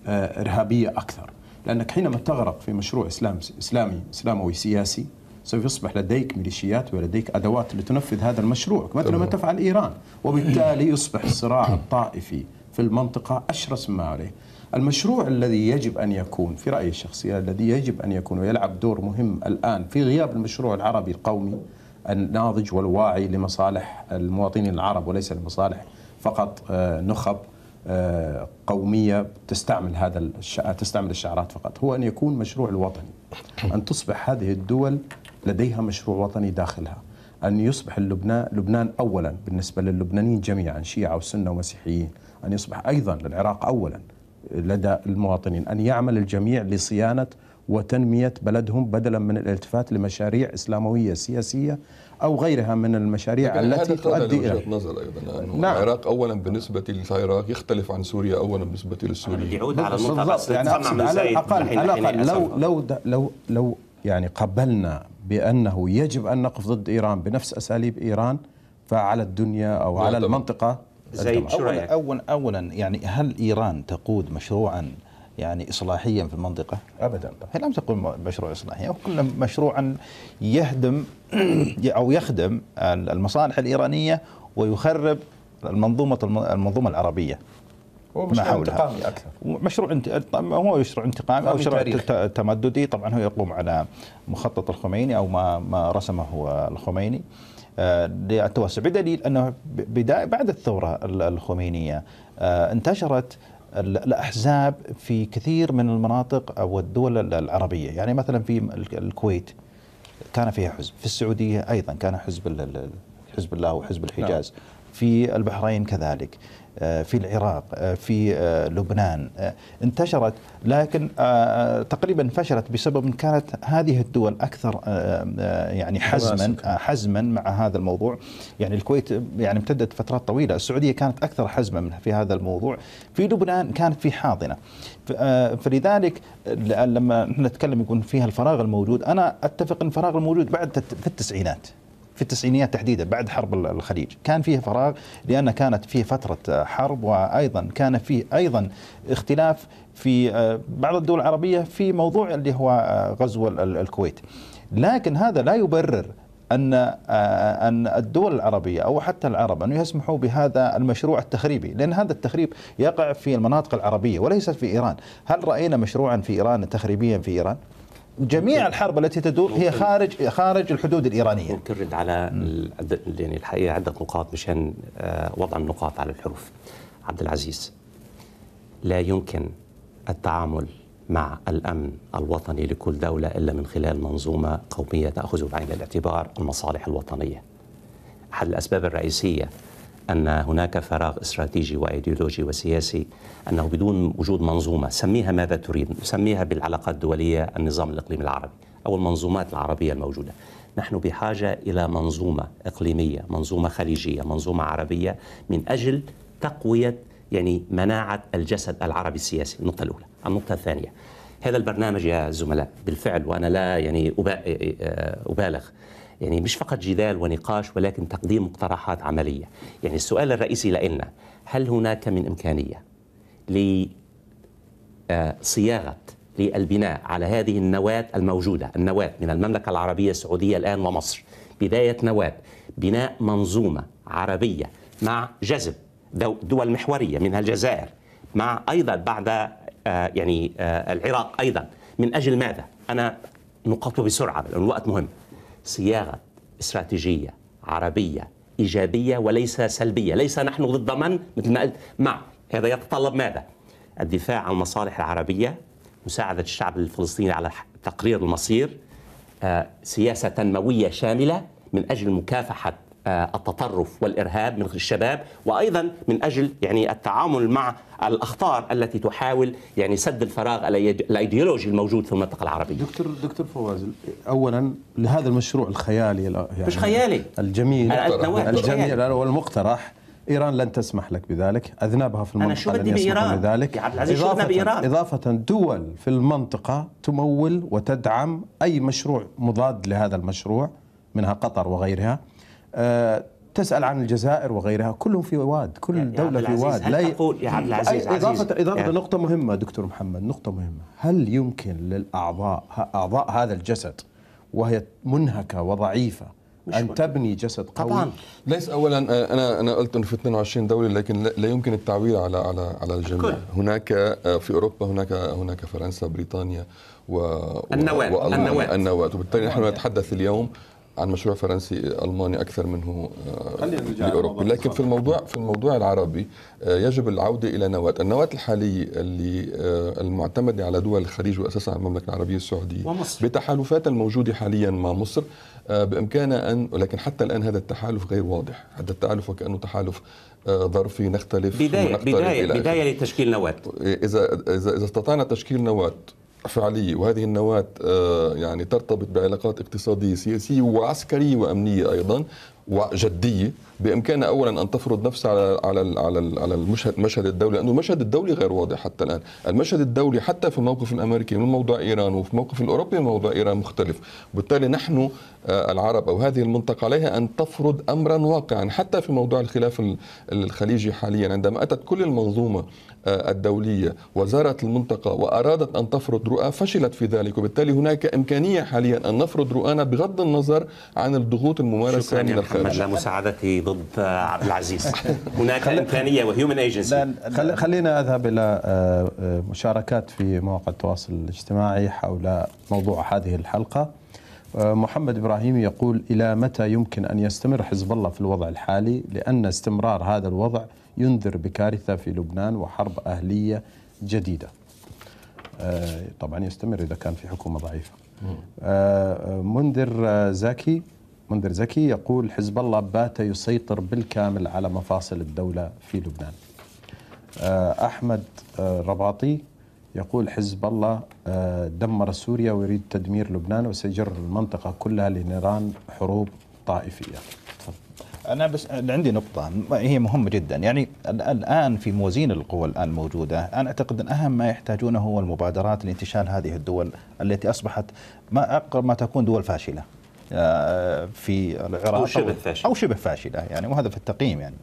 آه، إرهابية أكثر لأنك حينما تغرق في مشروع إسلام إسلامي إسلاموي سياسي سوف يصبح لديك ميليشيات ولديك أدوات لتنفذ هذا المشروع مثل ما تفعل إيران وبالتالي يصبح الصراع الطائفي في المنطقة أشرس ما عليه المشروع الذي يجب أن يكون في رأيي الشخصي الذي يجب أن يكون ويلعب دور مهم الآن في غياب المشروع العربي القومي الناضج والواعي لمصالح المواطنين العرب وليس لمصالح فقط آه، نخب آه، قومية تستعمل هذا تستعمل الشعارات فقط هو أن يكون مشروع الوطني أن تصبح هذه الدول لديها مشروع وطني داخلها أن يصبح لبنان لبنان أولا بالنسبة للبنانيين جميعا شيعة وسنة ومسيحيين أن يصبح أيضا العراق أولا لدى المواطنين أن يعمل الجميع لصيانة وتنمية بلدهم بدلا من الالتفات لمشاريع إسلاموية سياسية أو غيرها من المشاريع التي تؤدي إلى وجهة نظر أيضا أنه نعم. العراق أولا بالنسبة للعراق يختلف عن سوريا أولا بالنسبة للسوريين يعني يعود على النقطة بس يعني على الأقل, على الأقل لو, لو, لو, لو يعني قبلنا بأنه يجب أن نقف ضد إيران بنفس أساليب إيران فعلى الدنيا أو نعم، على المنطقة زي أولا, أولا, أولا يعني هل إيران تقود مشروعا يعني إصلاحيا في المنطقة أبدا طبعا. لم تقل مشروع إصلاحي أو كل مشروعا يهدم أو يخدم المصالح الإيرانية ويخرب المنظومة المنظومة العربية هو مشروع انتقامي اكثر مشروع انت... هو مشروع انتقامي او مشروع تمددي طبعا هو يقوم على مخطط الخميني او ما ما رسمه الخميني آه، للتوسع بدليل انه بداية بعد الثوره الخمينيه آه، انتشرت الأحزاب في كثير من المناطق أو الدول العربية يعني مثلا في الكويت كان فيها حزب في السعودية أيضا كان حزب حزب الله وحزب الحجاز نعم. في البحرين كذلك آه، في العراق آه، في آه، لبنان انتشرت لكن تقريبا فشلت بسبب ان كانت هذه الدول اكثر يعني حزما حزما مع هذا الموضوع يعني الكويت يعني امتدت فترات طويله السعوديه كانت اكثر حزما في هذا الموضوع في لبنان كانت في حاضنه فلذلك لما نتكلم يكون فيها الفراغ الموجود انا اتفق ان الفراغ الموجود بعد في التسعينات في التسعينيات تحديدا بعد حرب الخليج كان فيه فراغ لأن كانت فيه فترة آه، حرب وأيضا كان فيه أيضا اختلاف في آه، بعض الدول العربية في موضوع اللي هو آه، غزو الكويت لكن هذا لا يبرر ان ان الدول العربيه او حتى العرب ان يسمحوا بهذا المشروع التخريبي، لان هذا التخريب يقع في المناطق العربيه وليس في ايران، هل راينا مشروعا في ايران تخريبيا في ايران؟ جميع الحرب التي تدور هي خارج خارج الحدود الايرانيه ممكن رد على يعني الحقيقه عده نقاط مشان آه، وضع النقاط على الحروف عبد العزيز لا يمكن التعامل مع الامن الوطني لكل دوله الا من خلال منظومه قوميه تاخذ بعين الاعتبار المصالح الوطنيه احد الاسباب الرئيسيه أن هناك فراغ استراتيجي وأيديولوجي وسياسي أنه بدون وجود منظومة سميها ماذا تريد سميها بالعلاقات الدولية النظام الإقليمي العربي أو المنظومات العربية الموجودة نحن بحاجة إلى منظومة إقليمية منظومة خليجية منظومة عربية من أجل تقوية يعني مناعة الجسد العربي السياسي النقطة الأولى النقطة الثانية هذا البرنامج يا زملاء بالفعل وأنا لا يعني آه، أبالغ يعني مش فقط جدال ونقاش ولكن تقديم مقترحات عملية يعني السؤال الرئيسي لنا هل هناك من إمكانية لصياغة آه، للبناء على هذه النواة الموجودة النواة من المملكة العربية السعودية الآن ومصر بداية نواة بناء منظومة عربية مع جذب دول محورية منها الجزائر مع أيضا بعد آه، يعني آه، العراق أيضا من أجل ماذا؟ أنا نقاط بسرعة الوقت مهم صياغه استراتيجيه عربيه ايجابيه وليس سلبيه، ليس نحن ضد من مثل ما قلت مع هذا يتطلب ماذا؟ الدفاع عن المصالح العربيه، مساعده الشعب الفلسطيني على تقرير المصير، آه، سياسه تنمويه شامله من اجل مكافحه آه، التطرف والارهاب من الشباب وايضا من اجل يعني التعامل مع الاخطار التي تحاول يعني سد الفراغ الايديولوجي الموجود في المنطقه العربيه. دكتور دكتور فواز اولا لهذا المشروع الخيالي يعني مش خيالي الجميل الجميل والمقترح ايران لن تسمح لك بذلك، اذنابها في المنطقه أنا شو بدي لن بذلك يا عبد العزيز إضافة, بإيران؟ اضافه دول في المنطقه تمول وتدعم اي مشروع مضاد لهذا المشروع منها قطر وغيرها آه، تسأل عن الجزائر وغيرها كلهم في واد كل يعني دولة في واد لا تقول يا عبد العزيز إضافة, إضافة يعني نقطة مهمة دكتور محمد نقطة مهمة هل يمكن للأعضاء أعضاء هذا الجسد وهي منهكة وضعيفة أن تبني جسد قوي طبعا ليس أولا أنا أنا قلت أنه في 22 دولة لكن لا يمكن التعويل على على على الجميع كل. هناك آه، في أوروبا هناك هناك فرنسا بريطانيا و النواة النواة وبالتالي نحن نتحدث اليوم عن مشروع فرنسي الماني اكثر منه آه، لاوروبي لكن في الموضوع في الموضوع العربي آه، يجب العوده الى نواه، النواه الحاليه اللي آه، المعتمده على دول الخليج واساسا على المملكه العربيه السعوديه ومصر. بتحالفات الموجوده حاليا مع مصر بامكانها ان ولكن حتى الان هذا التحالف غير واضح، هذا التحالف وكانه تحالف ظرفي نختلف بدايه بدايه بدايه لتشكيل نواه اذا اذا اذا استطعنا تشكيل نواه فعلية وهذه النواة آه، يعني ترتبط بعلاقات اقتصادية سياسية وعسكرية وأمنية أيضا وجديه بامكانها اولا ان تفرض نفسها على على على المشهد مشهد الدولي لانه المشهد الدولي غير واضح حتى الان، المشهد الدولي حتى في الموقف الامريكي من موضوع ايران وفي الموقف الاوروبي من موضوع ايران مختلف، وبالتالي نحن آه، العرب او هذه المنطقه عليها ان تفرض امرا واقعا حتى في موضوع الخلاف الخليجي حاليا عندما اتت كل المنظومه آه، الدولية وزارت المنطقة وأرادت أن تفرض رؤى فشلت في ذلك وبالتالي هناك إمكانية حاليا أن نفرض رؤانا بغض النظر عن الضغوط الممارسة شكرا من الخارج شكرا مساعدتي ضد عبد العزيز هناك إمكانية وهيومن ايجنسي خلينا أذهب إلى آه، آه، مشاركات في مواقع التواصل الاجتماعي حول موضوع هذه الحلقة محمد إبراهيم يقول إلى متى يمكن أن يستمر حزب الله في الوضع الحالي لأن استمرار هذا الوضع ينذر بكارثة في لبنان وحرب أهلية جديدة آه، طبعا يستمر إذا كان في حكومة ضعيفة آه، آه، منذر زكي منذر زكي يقول حزب الله بات يسيطر بالكامل على مفاصل الدولة في لبنان أحمد رباطي يقول حزب الله دمر سوريا ويريد تدمير لبنان وسيجر المنطقة كلها لنيران حروب طائفية انا بس عندي نقطه هي مهمه جدا يعني الان في موازين القوى الان موجوده انا اعتقد ان اهم ما يحتاجونه هو المبادرات لانتشال هذه الدول التي اصبحت ما اقرب ما تكون دول فاشله آه، في العراق او شبه فاشله او شبه فاشله يعني وهذا في التقييم يعني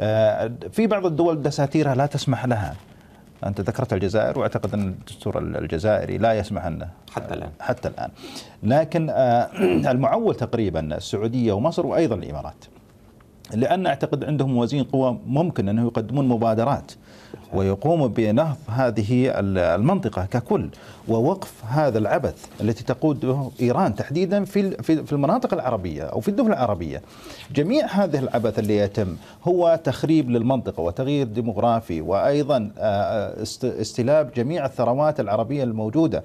آه، في بعض الدول دساتيرها لا تسمح لها انت ذكرت الجزائر واعتقد ان الدستور الجزائري لا يسمح انه حتى الان حتى الان لكن آه، المعول تقريبا السعوديه ومصر وايضا الامارات لان اعتقد عندهم موازين قوى ممكن انه يقدمون مبادرات ويقوموا بنهض هذه المنطقه ككل ووقف هذا العبث التي تقوده ايران تحديدا في في المناطق العربيه او في الدول العربيه. جميع هذه العبث اللي يتم هو تخريب للمنطقه وتغيير ديموغرافي وايضا آه، آه، استلاب جميع الثروات العربيه الموجوده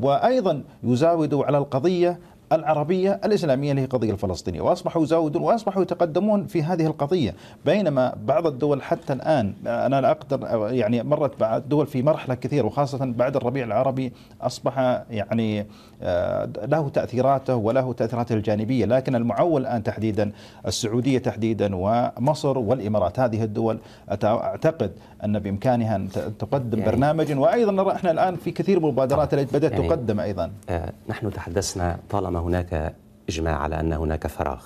وايضا يزاود على القضيه العربية الإسلامية اللي هي القضية الفلسطينية وأصبحوا يزاودون وأصبحوا يتقدمون في هذه القضية بينما بعض الدول حتى الآن أنا لا أقدر يعني مرت الدول في مرحلة كثيرة وخاصة بعد الربيع العربي أصبح يعني آه، له تأثيراته وله تأثيراته الجانبية لكن المعول الآن تحديدا السعودية تحديدا ومصر والإمارات هذه الدول أعتقد أن بإمكانها أن تقدم يعني برنامج وأيضا نرى إحنا الآن في كثير من المبادرات التي بدأت يعني تقدم أيضا آه، نحن تحدثنا طالما طالما هناك إجماع على أن هناك فراغ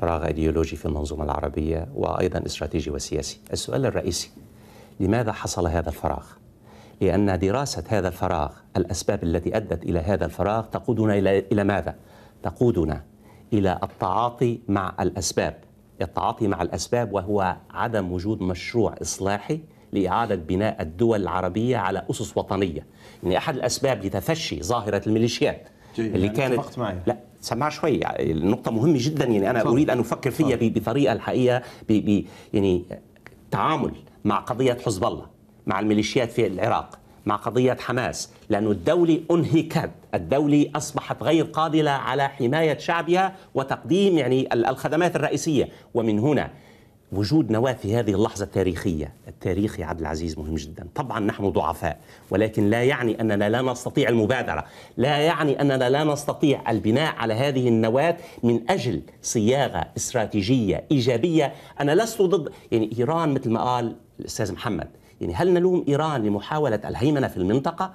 فراغ أيديولوجي في المنظومة العربية وأيضا استراتيجي وسياسي السؤال الرئيسي لماذا حصل هذا الفراغ؟ لأن دراسة هذا الفراغ الأسباب التي أدت إلى هذا الفراغ تقودنا إلى ماذا؟ تقودنا إلى التعاطي مع الأسباب التعاطي مع الأسباب وهو عدم وجود مشروع إصلاحي لإعادة بناء الدول العربية على أسس وطنية يعني أحد الأسباب لتفشي ظاهرة الميليشيات اللي يعني كانت لا سمع شوي يعني النقطه مهمه جدا يعني انا صح. اريد ان افكر فيها بطريقه الحقيقه ب... بي يعني تعامل مع قضيه حزب الله مع الميليشيات في العراق مع قضية حماس لأن الدولة أنهكت الدولة أصبحت غير قادرة على حماية شعبها وتقديم يعني الخدمات الرئيسية ومن هنا وجود نواة في هذه اللحظة التاريخية التاريخ يا عبد العزيز مهم جدا طبعا نحن ضعفاء ولكن لا يعني أننا لا نستطيع المبادرة لا يعني أننا لا نستطيع البناء على هذه النواة من أجل صياغة استراتيجية إيجابية أنا لست ضد يعني إيران مثل ما قال الأستاذ محمد يعني هل نلوم إيران لمحاولة الهيمنة في المنطقة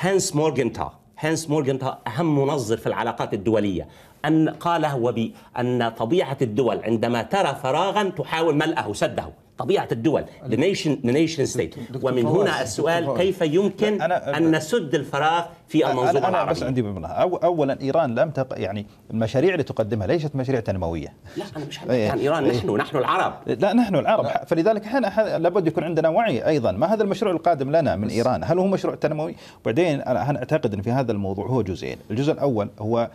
هانس مورغنتا هانس مورغنتا أهم منظر في العلاقات الدولية أن قاله وبي أن طبيعة الدول عندما ترى فراغا تحاول ملأه سده طبيعه الدول the nation the nation state ومن هنا السؤال كيف يمكن ان نسد الفراغ في المنظومه أنا العربيه بس عندي اولا ايران لم تق... يعني المشاريع اللي تقدمها ليست مشاريع تنمويه لا انا مش إيه. عن يعني ايران إيه. نحن نحن العرب لا نحن العرب لا. فلذلك احنا لابد يكون عندنا وعي ايضا ما هذا المشروع القادم لنا من ايران هل هو مشروع تنموي وبعدين انا اعتقد ان في هذا الموضوع هو جزئين الجزء الاول هو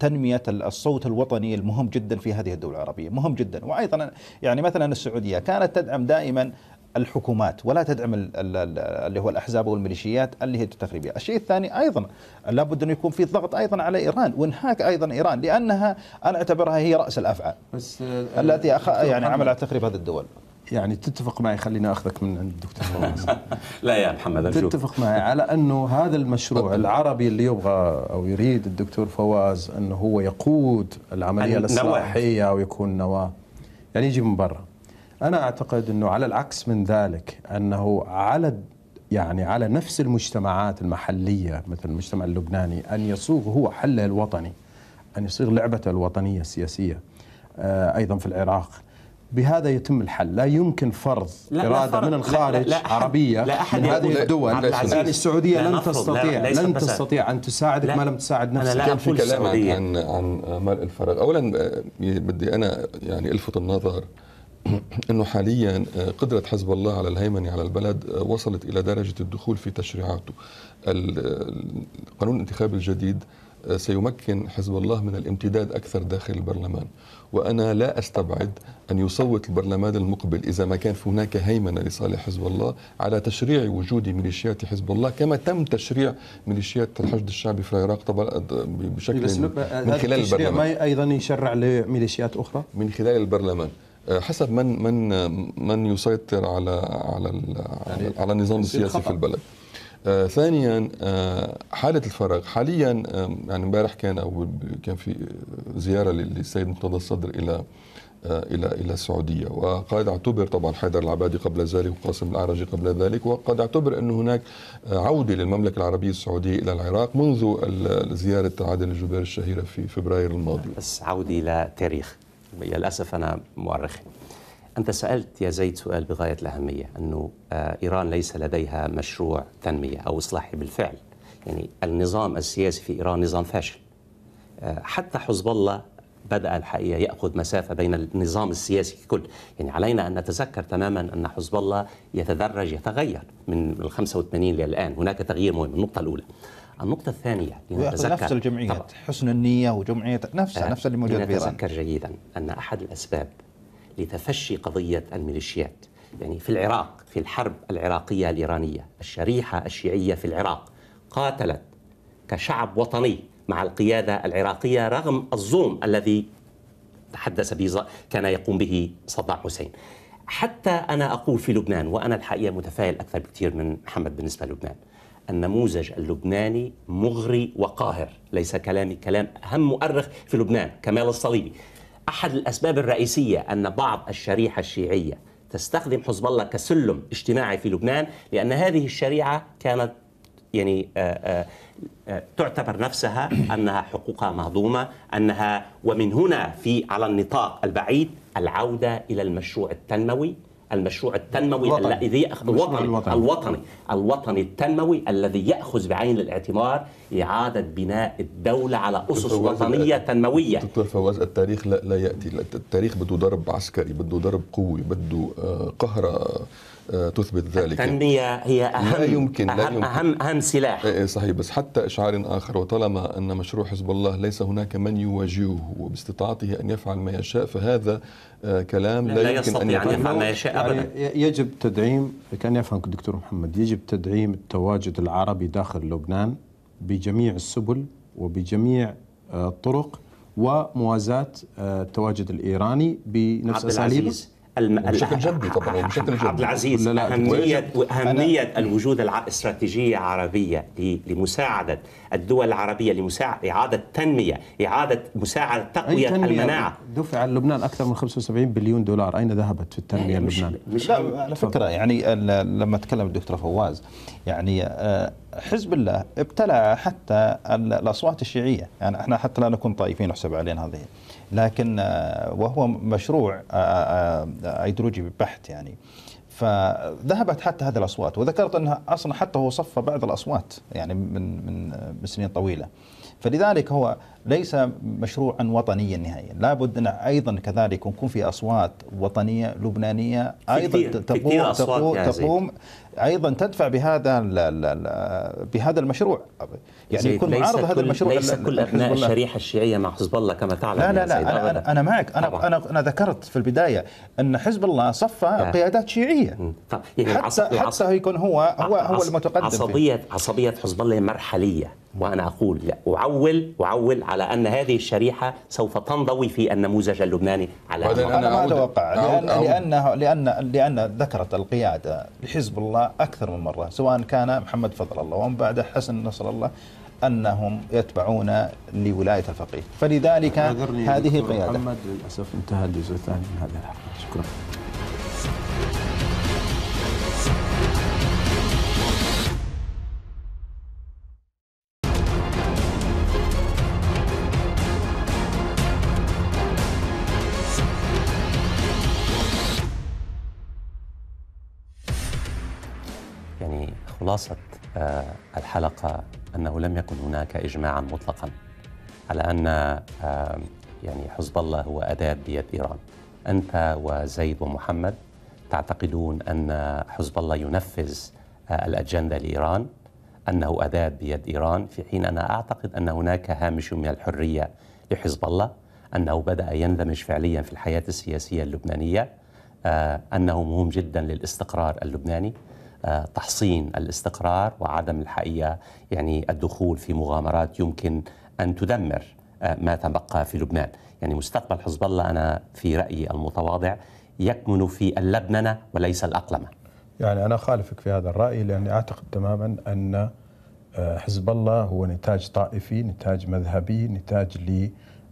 تنمية الصوت الوطني المهم جدا في هذه الدول العربية مهم جدا وأيضا يعني مثلا السعودية كانت تدعم دائما الحكومات ولا تدعم اللي هو الاحزاب والميليشيات اللي هي تتخريبها الشيء الثاني ايضا لابد ان يكون في ضغط ايضا على ايران وانهاك ايضا ايران لانها انا اعتبرها هي راس الافعال بس آه، التي أخ... يعني عمل على تخريب هذه الدول يعني تتفق معي خليني اخذك من عند الدكتور لا يا محمد تتفق معي على انه هذا المشروع العربي اللي يبغى او يريد الدكتور فواز انه هو يقود العمليه الاصلاحيه ويكون نواه يعني يجي من برا أنا أعتقد أنه على العكس من ذلك أنه على يعني على نفس المجتمعات المحلية مثل المجتمع اللبناني أن يصوغ هو حله الوطني أن يصيغ لعبته الوطنية السياسية آه، أيضا في العراق بهذا يتم الحل لا يمكن فرض لا إرادة لا من الخارج لا لا لا أحد عربية لا أحد من هذه الدول يعني السعودية لن تستطيع لا لن تستطيع أن تساعدك ما لم تساعد نفسك كان في كلام عن عن ملء الفراغ أولا آه، بدي أنا يعني ألفت النظر انه حاليا آه، قدره حزب الله على الهيمنه على البلد آه، وصلت الى درجه الدخول في تشريعاته. القانون الانتخاب الجديد آه، سيمكن حزب الله من الامتداد اكثر داخل البرلمان وانا لا استبعد ان يصوت البرلمان المقبل اذا ما كان في هناك هيمنه لصالح حزب الله على تشريع وجود ميليشيات حزب الله كما تم تشريع ميليشيات الحشد الشعبي في العراق طبعا بشكل من خلال البرلمان ما ايضا يشرع لميليشيات اخرى من خلال البرلمان حسب من من من يسيطر على على على, يعني على النظام السياسي في البلد آه ثانيا آه حالة الفراغ حاليا آه يعني امبارح كان او كان في زيارة للسيد مرتضى الصدر الى آه، الى الى السعوديه وقد اعتبر طبعا حيدر العبادي قبل ذلك وقاسم الاعرجي قبل ذلك وقد اعتبر ان هناك آه، عوده للمملكه العربيه السعوديه الى العراق منذ زياره عادل الجبير الشهيره في فبراير الماضي بس عوده الى تاريخ للأسف أنا مؤرخ أنت سألت يا زيد سؤال بغاية الأهمية أنه آه، إيران ليس لديها مشروع تنمية أو إصلاحي بالفعل يعني النظام السياسي في إيران نظام فاشل آه، حتى حزب الله بدأ الحقيقة يأخذ مسافة بين النظام السياسي ككل يعني علينا أن نتذكر تماما أن حزب الله يتدرج يتغير من ال 85 للآن هناك تغيير مهم النقطة الأولى النقطة الثانية لنتذكر نفس الجمعيات حسن النية وجمعية نفسها آه نفس اللي موجودة في إيران جيدا أن أحد الأسباب لتفشي قضية الميليشيات يعني في العراق في الحرب العراقية الإيرانية الشريحة الشيعية في العراق قاتلت كشعب وطني مع القيادة العراقية رغم الظلم الذي تحدث به كان يقوم به صدام حسين حتى أنا أقول في لبنان وأنا الحقيقة متفائل أكثر بكثير من محمد بالنسبة للبنان النموذج اللبناني مغري وقاهر ليس كلامي كلام أهم مؤرخ في لبنان كمال الصليبي أحد الأسباب الرئيسية أن بعض الشريحة الشيعية تستخدم حزب الله كسلم اجتماعي في لبنان لأن هذه الشريعة كانت يعني آآ آه، آآ آه، آه، تعتبر نفسها انها حقوقها مهضومه انها ومن هنا في على النطاق البعيد العوده الى المشروع التنموي المشروع التنموي الذي ياخذ الوطني الوطني الوطني الوطني التنموي الذي ياخذ بعين الاعتبار اعاده بناء الدوله على اسس وطنيه تنمويه دكتور فواز التاريخ لا, لا ياتي التاريخ بده ضرب عسكري بده ضرب قوي بده آه، قهره تثبت ذلك التنمية هي أهم لا يمكن أهم, لا يمكن أهم, أهم سلاح إيه، إيه، صحيح بس حتى إشعار آخر وطالما أن مشروع حزب الله ليس هناك من يواجهه وباستطاعته أن يفعل ما يشاء فهذا آه، كلام لا, لا يمكن يستطيع أن, يفعل, أن يفعل ما يعني يشاء أبدا يعني يجب تدعيم كان يفهم الدكتور محمد يجب تدعيم التواجد العربي داخل لبنان بجميع السبل وبجميع آه، الطرق وموازاة آه، التواجد الإيراني بنفس أساليبه الم... بشكل جدي طبعا بشكل جدي عبد العزيز لا اهميه اهميه الوجود الاستراتيجيه العربيه لمساعده الدول العربيه لمساعده اعاده تنميه اعاده مساعده تقويه المناعه دفع لبنان اكثر من 75 بليون دولار اين ذهبت في التنميه يعني لبنان مش لا على فكره يعني آه، لما تكلم الدكتور فواز يعني آه، حزب الله ابتلع حتى الاصوات الشيعيه يعني احنا حتى لا نكون طائفين يحسب علينا هذه لكن آه، وهو مشروع ايديولوجي آه، آه، بحت يعني فذهبت حتى هذه الاصوات وذكرت انها اصلا حتى هو صفى بعض الاصوات يعني من من سنين طويله فلذلك هو ليس مشروعا وطنيا نهائيا لابد ان ايضا كذلك يكون في اصوات وطنيه لبنانيه ايضا تقوم تقوم, يعني تقوم ايضا تدفع بهذا بهذا المشروع يعني يكون معارض هذا المشروع ليس كل ابناء الشريحه الشيعيه مع حزب الله كما تعلم لا لا لا أنا, أنا, انا معك انا طبعا. انا انا ذكرت في البدايه ان حزب الله صفى قيادات شيعيه يعني حتى عصب حتى عصب يكون هو هو هو المتقدم عصبيه فيه. عصبيه حزب الله مرحليه وانا اقول لا اعول اعول على ان هذه الشريحه سوف تنضوي في النموذج اللبناني على انا, أنا ما اتوقع لأن لان لان لان ذكرت القياده لحزب الله اكثر من مره سواء كان محمد فضل الله ومن بعده حسن نصر الله أنهم يتبعون لولاية الفقيه فلذلك هذه قيادة محمد للأسف انتهى الجزء الثاني من هذه الحلقة شكرا يعني خلاصة آه، الحلقة أنه لم يكن هناك إجماعا مطلقا على أن يعني حزب الله هو أداة بيد إيران أنت وزيد ومحمد تعتقدون أن حزب الله ينفذ آه، الأجندة لإيران أنه أداة بيد إيران في حين أنا أعتقد أن هناك هامش من الحرية لحزب الله أنه بدأ يندمج فعليا في الحياة السياسية اللبنانية آه، أنه مهم جدا للاستقرار اللبناني آه، تحصين الاستقرار وعدم الحقيقه يعني الدخول في مغامرات يمكن ان تدمر آه، ما تبقى في لبنان، يعني مستقبل حزب الله انا في رايي المتواضع يكمن في اللبننه وليس الاقلمه. يعني انا خالفك في هذا الراي لاني اعتقد تماما ان آه، حزب الله هو نتاج طائفي، نتاج مذهبي، نتاج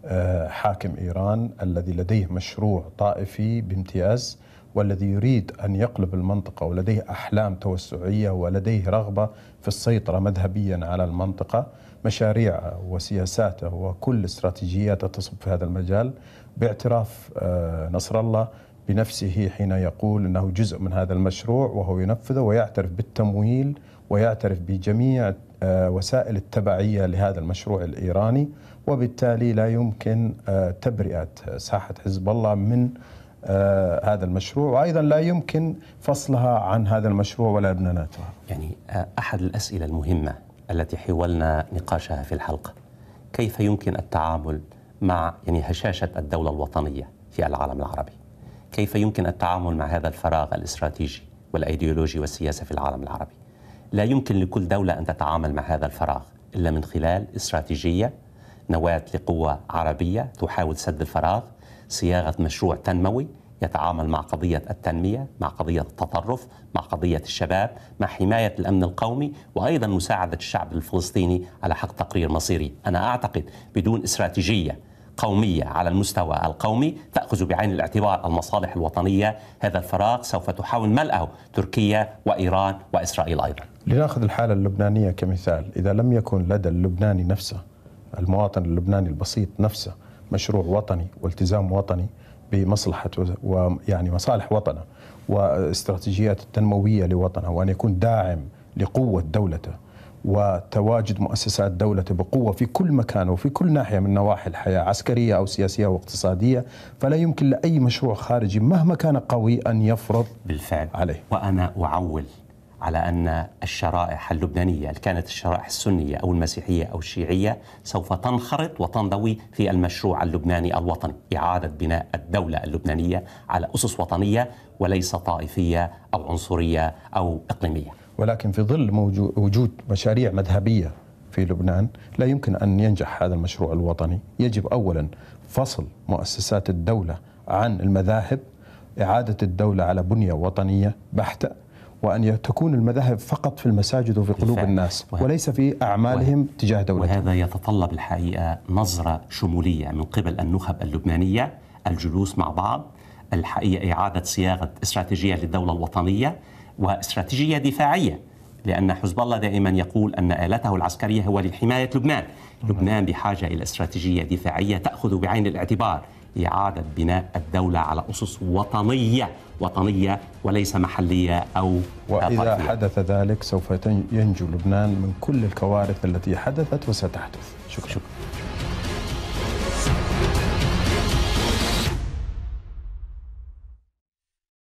لحاكم ايران الذي لديه مشروع طائفي بامتياز والذي يريد أن يقلب المنطقة ولديه أحلام توسعية ولديه رغبة في السيطرة مذهبيا على المنطقة مشاريعه وسياساته وكل استراتيجياته تصب في هذا المجال باعتراف آه، نصر الله بنفسه حين يقول انه جزء من هذا المشروع وهو ينفذه ويعترف بالتمويل ويعترف بجميع آه، وسائل التبعيه لهذا المشروع الايراني وبالتالي لا يمكن آه، تبرئه ساحه حزب الله من آه، هذا المشروع وأيضا لا يمكن فصلها عن هذا المشروع ولا لبناناتها يعني آه، أحد الأسئلة المهمة التي حاولنا نقاشها في الحلقة كيف يمكن التعامل مع يعني هشاشة الدولة الوطنية في العالم العربي كيف يمكن التعامل مع هذا الفراغ الاستراتيجي والأيديولوجي والسياسة في العالم العربي لا يمكن لكل دولة أن تتعامل مع هذا الفراغ إلا من خلال استراتيجية نواة لقوة عربية تحاول سد الفراغ صياغه مشروع تنموي يتعامل مع قضية التنمية مع قضية التطرف مع قضية الشباب مع حماية الأمن القومي وأيضا مساعدة الشعب الفلسطيني على حق تقرير مصيري أنا أعتقد بدون استراتيجية قومية على المستوى القومي تأخذ بعين الاعتبار المصالح الوطنية هذا الفراغ سوف تحاول ملئه تركيا وإيران وإسرائيل أيضا لنأخذ الحالة اللبنانية كمثال إذا لم يكن لدى اللبناني نفسه المواطن اللبناني البسيط نفسه مشروع وطني والتزام وطني بمصلحة ويعني مصالح وطنه واستراتيجيات التنموية لوطنه وأن يكون داعم لقوة دولته وتواجد مؤسسات دولته بقوة في كل مكان وفي كل ناحية من نواحي الحياة عسكرية أو سياسية أو اقتصادية فلا يمكن لأي مشروع خارجي مهما كان قوي أن يفرض بالفعل عليه وأنا أعول على أن الشرائح اللبنانية اللي كانت الشرائح السنية أو المسيحية أو الشيعية سوف تنخرط وتنضوي في المشروع اللبناني الوطني إعادة بناء الدولة اللبنانية على أسس وطنية وليس طائفية أو عنصرية أو إقليمية ولكن في ظل وجود مشاريع مذهبية في لبنان لا يمكن أن ينجح هذا المشروع الوطني يجب أولا فصل مؤسسات الدولة عن المذاهب إعادة الدولة على بنية وطنية بحتة وأن تكون المذاهب فقط في المساجد وفي قلوب بالفعل. الناس وليس في أعمالهم وهذا تجاه دولتهم وهذا يتطلب الحقيقة نظرة شمولية من قبل النخب اللبنانية الجلوس مع بعض الحقيقة إعادة صياغة استراتيجية للدولة الوطنية واستراتيجية دفاعية لأن حزب الله دائما يقول أن آلته العسكرية هو لحماية لبنان نعم. لبنان بحاجة إلى استراتيجية دفاعية تأخذ بعين الاعتبار إعادة بناء الدولة على أسس وطنية وطنية وليس محلية أو وإذا طرفية. حدث ذلك سوف ينجو لبنان من كل الكوارث التي حدثت وستحدث شكرا, شكرا.